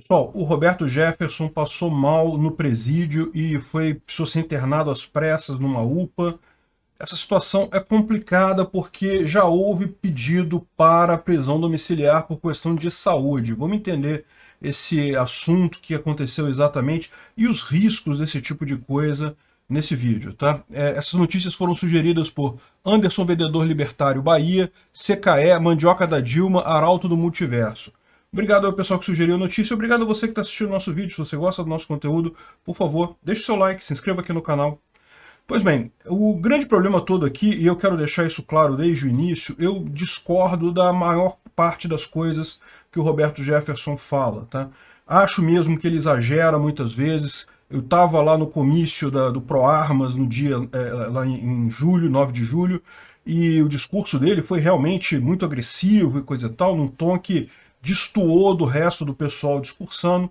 Pessoal, o Roberto Jefferson passou mal no presídio e foi precisou ser internado às pressas numa UPA. Essa situação é complicada porque já houve pedido para prisão domiciliar por questão de saúde. Vamos entender esse assunto que aconteceu exatamente e os riscos desse tipo de coisa nesse vídeo, tá? É, essas notícias foram sugeridas por Anderson Vendedor Libertário Bahia, CKE, Mandioca da Dilma, Arauto do Multiverso. Obrigado ao pessoal que sugeriu a notícia, obrigado a você que está assistindo o nosso vídeo. Se você gosta do nosso conteúdo, por favor, deixe seu like, se inscreva aqui no canal. Pois bem, o grande problema todo aqui, e eu quero deixar isso claro desde o início, eu discordo da maior parte das coisas que o Roberto Jefferson fala. Tá? Acho mesmo que ele exagera muitas vezes. Eu estava lá no comício da, do ProArmas no dia, é, lá em julho, 9 de julho, e o discurso dele foi realmente muito agressivo e coisa e tal, num tom que destoou do resto do pessoal discursando.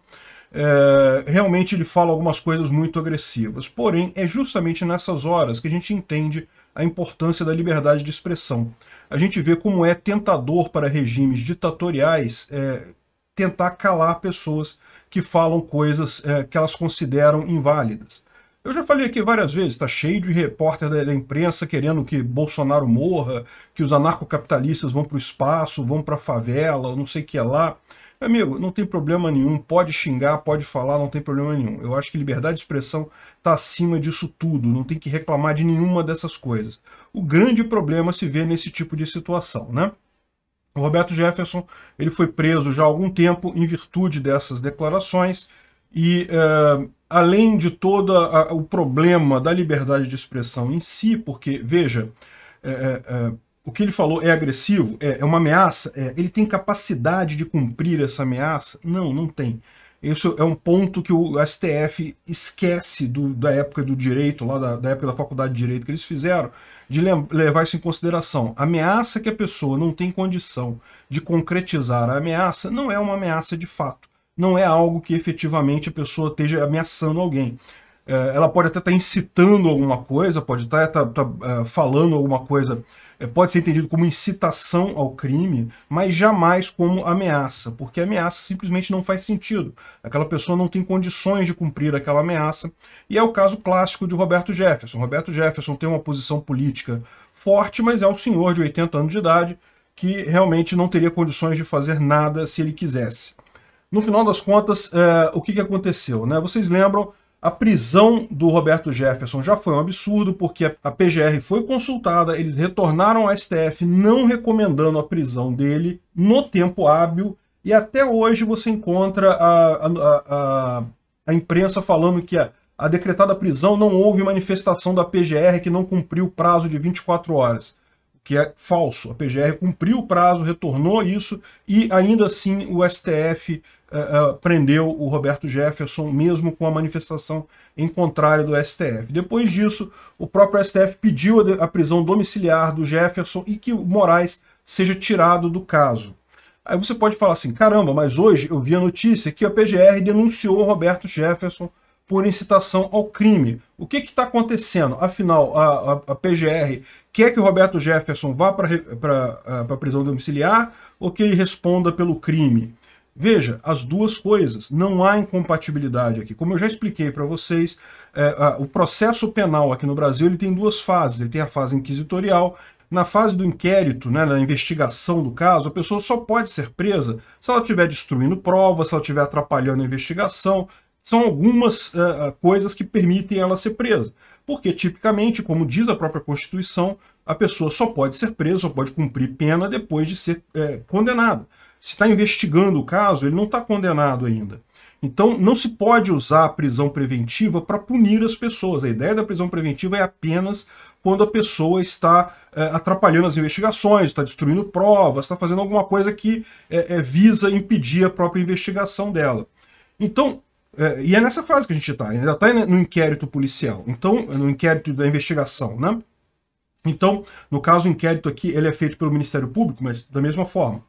É, realmente ele fala algumas coisas muito agressivas. Porém, é justamente nessas horas que a gente entende a importância da liberdade de expressão. A gente vê como é tentador para regimes ditatoriais é, tentar calar pessoas que falam coisas é, que elas consideram inválidas. Eu já falei aqui várias vezes, está cheio de repórter da, imprensa querendo que Bolsonaro morra, que os anarcocapitalistas vão para o espaço, vão para a favela, não sei o que é lá. Amigo, não tem problema nenhum, pode xingar, pode falar, não tem problema nenhum. Eu acho que liberdade de expressão está acima disso tudo, não tem que reclamar de nenhuma dessas coisas. O grande problema se vê nesse tipo de situação, né? O Roberto Jefferson ele foi preso já há algum tempo em virtude dessas declarações, e uh, além de todo a, o problema da liberdade de expressão em si, porque, veja, é, é, o que ele falou é agressivo? É, é uma ameaça? É, ele tem capacidade de cumprir essa ameaça? Não, não tem. Isso é um ponto que o STF esquece do, da época do direito, lá da, da, época da faculdade de direito que eles fizeram, de levar isso em consideração. A ameaça que a pessoa não tem condição de concretizar a ameaça não é uma ameaça de fato não é algo que efetivamente a pessoa esteja ameaçando alguém. É, ela pode até estar tá incitando alguma coisa, pode estar, tá, tá, é, falando alguma coisa é, pode ser entendido como incitação ao crime, mas jamais como ameaça, porque ameaça simplesmente não faz sentido. Aquela pessoa não tem condições de cumprir aquela ameaça, e é o caso clássico de Roberto Jefferson. Roberto Jefferson tem uma posição política forte, mas é um senhor de 80 anos de idade que realmente não teria condições de fazer nada se ele quisesse. No final das contas, é, o que, que aconteceu? Né? Vocês lembram, a prisão do Roberto Jefferson já foi um absurdo, porque a PGR foi consultada, eles retornaram ao STF não recomendando a prisão dele no tempo hábil, e até hoje você encontra a, a, a, a imprensa falando que a, a decretada prisão não houve manifestação da PGR que não cumpriu o prazo de 24 horas que é falso. A PGR cumpriu o prazo, retornou isso e ainda assim o STF uh, prendeu o Roberto Jefferson, mesmo com a manifestação em contrário do STF. Depois disso, o próprio STF pediu a prisão domiciliar do Jefferson e que o Moraes seja tirado do caso. Aí você pode falar assim, caramba, mas hoje eu vi a notícia que a PGR denunciou Roberto Jefferson por incitação ao crime. O que está acontecendo? Afinal, a, a, a, PGR quer que o Roberto Jefferson vá para a ah, prisão domiciliar ou que ele responda pelo crime? Veja, as duas coisas, não há incompatibilidade aqui. Como eu já expliquei para vocês, é, a, o processo penal aqui no Brasil ele tem duas fases. Ele tem a fase inquisitorial. Na fase do inquérito, né, na investigação do caso, a pessoa só pode ser presa se ela estiver destruindo provas, se ela estiver atrapalhando a investigação. São algumas é, coisas que permitem ela ser presa. Porque, tipicamente, como diz a própria Constituição, a pessoa só pode ser presa, só pode cumprir pena depois de ser é, condenada se está investigando o caso, ele não está condenado ainda. Então, não se pode usar a prisão preventiva para punir as pessoas. A ideia da prisão preventiva é apenas quando a pessoa está é, atrapalhando as investigações, está destruindo provas, está fazendo alguma coisa que é, é, visa impedir a própria investigação dela. Então, e é nessa fase que a gente está, ainda está no inquérito policial, então no inquérito da investigação, né? Então, no caso, o inquérito aqui ele é feito pelo Ministério Público, mas da mesma forma.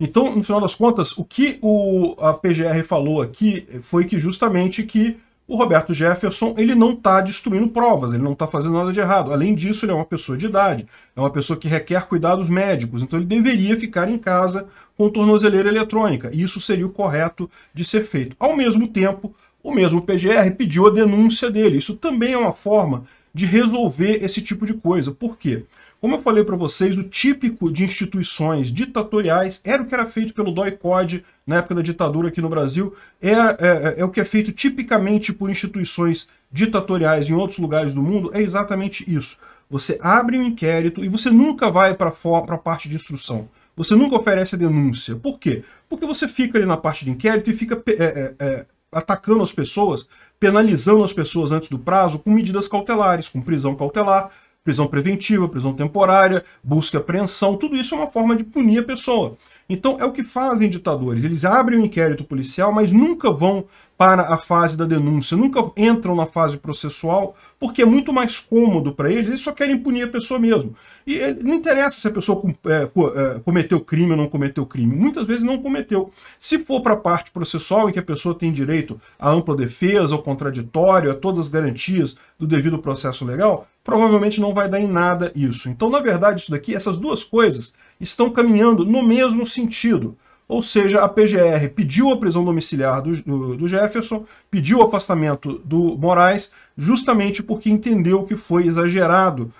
Então, no final das contas, o que o, a PGR falou aqui foi que justamente que o Roberto Jefferson ele não está destruindo provas, ele não está fazendo nada de errado. Além disso, ele é uma pessoa de idade, é uma pessoa que requer cuidados médicos, então ele deveria ficar em casa com tornozeleira eletrônica, e isso seria o correto de ser feito. Ao mesmo tempo, o mesmo PGR pediu a denúncia dele. Isso também é uma forma de resolver esse tipo de coisa. Por quê? Porque como eu falei para vocês, o típico de instituições ditatoriais era o que era feito pelo DOI Code na época da ditadura aqui no Brasil, é, é, é, é o que é feito tipicamente por instituições ditatoriais em outros lugares do mundo, é exatamente isso. Você abre um inquérito e você nunca vai para a parte de instrução. Você nunca oferece a denúncia. Por quê? Porque você fica ali na parte de inquérito e fica é, é, é, atacando as pessoas, penalizando as pessoas antes do prazo com medidas cautelares, com prisão cautelar, prisão preventiva, prisão temporária, busca e apreensão, tudo isso é uma forma de punir a pessoa. Então é o que fazem ditadores, eles abrem o um inquérito policial, mas nunca vão para a fase da denúncia, nunca entram na fase processual, porque é muito mais cômodo para eles, eles só querem punir a pessoa mesmo. E eh, não interessa se a pessoa é, cometeu crime ou não cometeu crime, muitas vezes não cometeu. Se for para a parte processual, em que a pessoa tem direito à ampla defesa, ao contraditório, a todas as garantias do devido processo legal, provavelmente não vai dar em nada isso. Então, na verdade, isso daqui, essas duas coisas estão caminhando no mesmo sentido. Ou seja, a PGR pediu a prisão domiciliar do, do, do Jefferson, pediu o afastamento do Moraes, justamente porque entendeu que foi exagerado,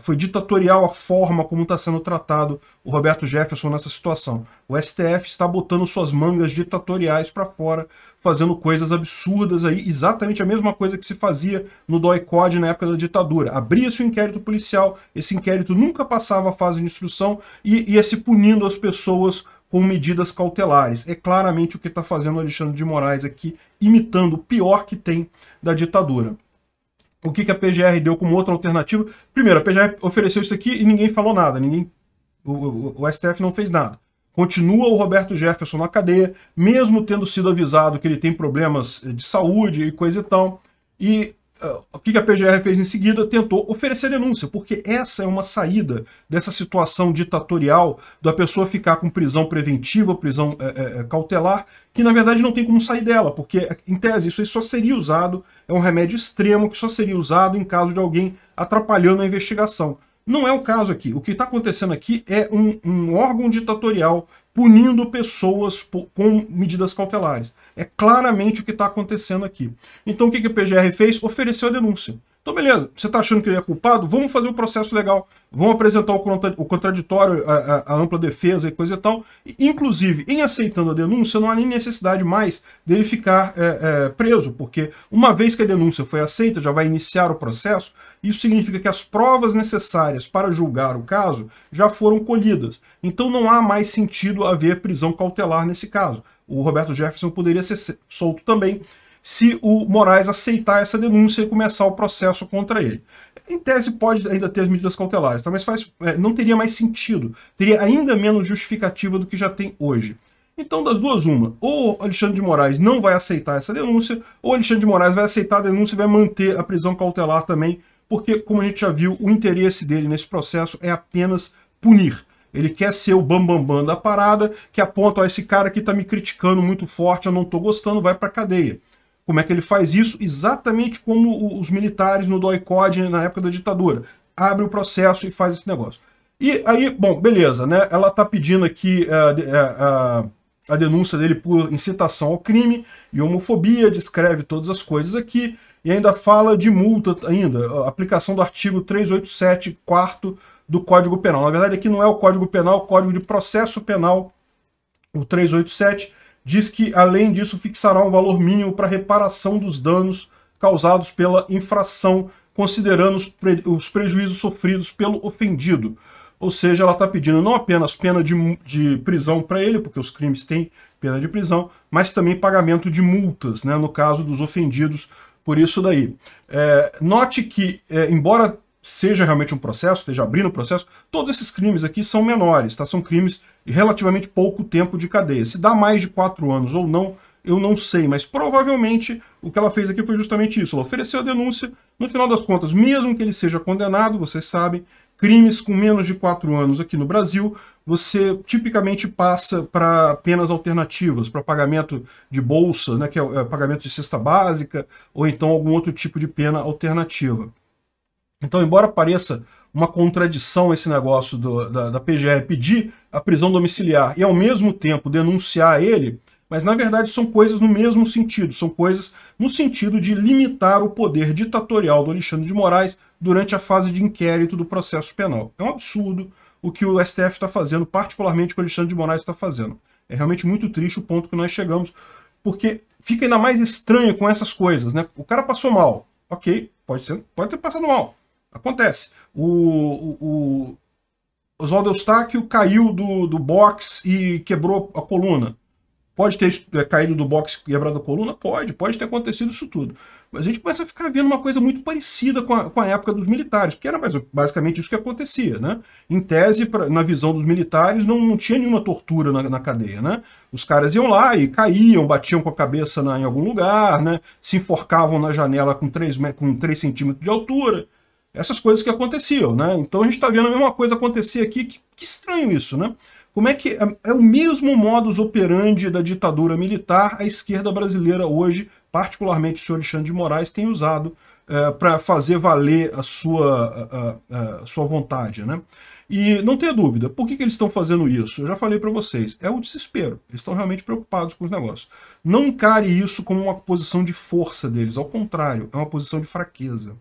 foi ditatorial a forma como está sendo tratado o Roberto Jefferson nessa situação. O STF está botando suas mangas ditatoriais para fora, fazendo coisas absurdas aí, exatamente a mesma coisa que se fazia no DOI Code na época da ditadura. Abria-se o um inquérito policial, esse inquérito nunca passava a fase de instrução e ia se punindo as pessoas com medidas cautelares. É claramente o que está fazendo Alexandre de Moraes aqui, imitando o pior que tem da ditadura. O que, que a PGR deu como outra alternativa? Primeiro, a PGR ofereceu isso aqui e ninguém falou nada, ninguém, o, o, o STF não fez nada. Continua o Roberto Jefferson na cadeia, mesmo tendo sido avisado que ele tem problemas eh, de saúde e coisa e tal. E o que a PGR fez em seguida? Tentou oferecer denúncia, porque essa é uma saída dessa situação ditatorial da pessoa ficar com prisão preventiva, prisão é, é, é cautelar, que na verdade não tem como sair dela, porque é, em tese isso aí só seria usado, é um remédio extremo que só seria usado em caso de alguém atrapalhando a investigação. Não é o caso aqui. O que está acontecendo aqui é um, um, órgão ditatorial punindo pessoas por, com medidas cautelares. É claramente o que está acontecendo aqui. Então o que, que o PGR fez? Ofereceu a denúncia. Então, beleza, você está achando que ele é culpado? Vamos fazer o processo legal. Vamos apresentar o contraditório, a, a, ampla defesa e coisa e tal. Inclusive, em aceitando a denúncia, não há nem necessidade mais dele ficar é, é, preso, porque uma vez que a denúncia foi aceita, já vai iniciar o processo. Isso significa que as provas necessárias para julgar o caso já foram colhidas. Então, não há mais sentido haver prisão cautelar nesse caso. O Roberto Jefferson poderia ser solto também se o Moraes aceitar essa denúncia e começar o processo contra ele. Em tese, pode ainda ter as medidas cautelares, tá? mas faz, é, não teria mais sentido, teria ainda menos justificativa do que já tem hoje. Então, das duas, uma. Ou Alexandre de Moraes não vai aceitar essa denúncia, ou Alexandre de Moraes vai aceitar a denúncia e vai manter a prisão cautelar também, porque, como a gente já viu, o interesse dele nesse processo é apenas punir. Ele quer ser o bambambam bam, bam da parada, que aponta, ó, esse cara aqui tá me criticando muito forte, eu não tô gostando, vai pra cadeia. Como é que ele faz isso? Exatamente como os militares no doi na época da ditadura. Abre o processo e faz esse negócio. E aí, bom, beleza, né? Ela tá pedindo aqui a, é, é, a, a denúncia dele por incitação ao crime e homofobia, descreve todas as coisas aqui, e ainda fala de multa ainda, aplicação do artigo 387, quarto do Código Penal. Na verdade, aqui não é o Código Penal, é o Código de Processo Penal, o 387, diz que, além disso, fixará um valor mínimo para reparação dos danos causados pela infração, considerando os, pre os prejuízos sofridos pelo ofendido. Ou seja, ela está pedindo não apenas pena de, de prisão para ele, porque os crimes têm pena de prisão, mas também pagamento de multas, né, no caso dos ofendidos por isso daí. É, note que, é, embora seja realmente um processo, esteja abrindo um processo, todos esses crimes aqui são menores, tá? São crimes de relativamente pouco tempo de cadeia. Se dá mais de quatro anos ou não, eu não sei, mas provavelmente o que ela fez aqui foi justamente isso. Ela ofereceu a denúncia, no final das contas, mesmo que ele seja condenado, vocês sabem, crimes com menos de quatro anos aqui no Brasil, você tipicamente passa para penas alternativas, para pagamento de bolsa, né, que é, é pagamento de cesta básica, ou então algum outro tipo de pena alternativa. Então, embora pareça uma contradição esse negócio do, da, da PGR pedir a prisão domiciliar e, ao mesmo tempo, denunciar ele, mas na verdade são coisas no mesmo sentido, são coisas no sentido de limitar o poder ditatorial do Alexandre de Moraes durante a fase de inquérito do processo penal. É um absurdo o que o STF está fazendo, particularmente o que o Alexandre de Moraes está fazendo. É realmente muito triste o ponto que nós chegamos, porque fica ainda mais estranho com essas coisas, né? O cara passou mal, ok, pode, ser, pode ter passado mal, Acontece. O, o, o Oswaldo Eustáquio caiu do, do box e quebrou a coluna. Pode ter é, caído do boxe e quebrado a coluna? Pode, pode ter acontecido isso tudo. Mas a gente começa a ficar vendo uma coisa muito parecida com a, com a época dos militares, porque era mais, basicamente isso que acontecia, né? Em tese, pra, na visão dos militares, não, não tinha nenhuma tortura na, na, cadeia, né? Os caras iam lá e caíam, batiam com a cabeça na, em algum lugar, né? Se enforcavam na janela com 3, com 3 centímetros de altura essas coisas que aconteciam, né? Então a gente está vendo a mesma coisa acontecer aqui, que, que estranho isso, né? Como é que é, é o mesmo modus operandi da ditadura militar, a esquerda brasileira hoje, particularmente o senhor Alexandre de Moraes, tem usado é, para fazer valer a sua, a, a, a sua vontade, né? E não tenha dúvida, por que, que eles estão fazendo isso? Eu já falei para vocês, é o desespero. Eles estão realmente preocupados com os negócios. Não encare isso como uma posição de força deles, ao contrário, é uma posição de fraqueza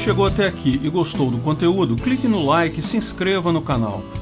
chegou até aqui e gostou do conteúdo, clique no like e se inscreva no canal.